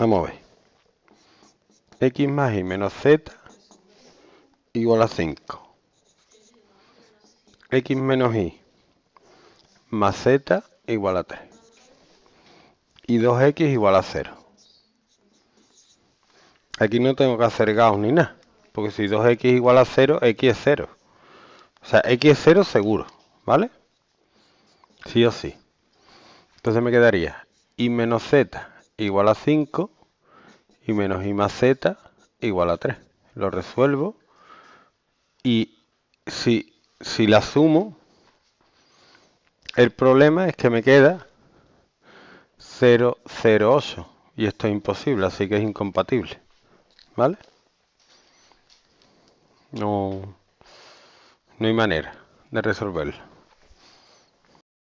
Vamos a ver. X más Y menos Z igual a 5. X menos Y más Z igual a 3. Y 2X igual a 0. Aquí no tengo que hacer Gauss ni nada. Porque si 2X igual a 0, X es 0. O sea, X es 0 seguro. ¿Vale? Sí o sí. Entonces me quedaría Y menos Z igual a 5 y menos y más z igual a 3. Lo resuelvo y si, la sumo, el problema es que me queda 0, 0, 8 y esto es imposible, así que es incompatible. ¿Vale? No, no hay manera de resolverlo.